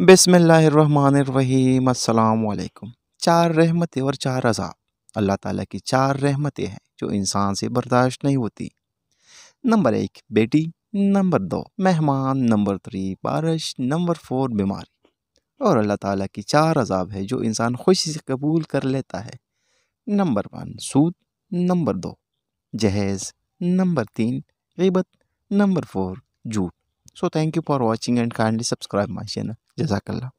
बिसमीम अल्लाम चार रहमतें और चार अजाब अल्लाह ताला की चार रहमतें हैं जो इंसान से बर्दाश्त नहीं होती नंबर एक बेटी नंबर दो मेहमान नंबर थ्री बारिश नंबर फोर बीमारी और अल्लाह ताला की चार अजाब है जो इंसान खुशी से कबूल कर लेता है नंबर वन सूद नंबर दो जहेज़ नंबर तीन गबत नंबर फोर झूठ So thank you for watching and kindly subscribe my channel. Jazakallah.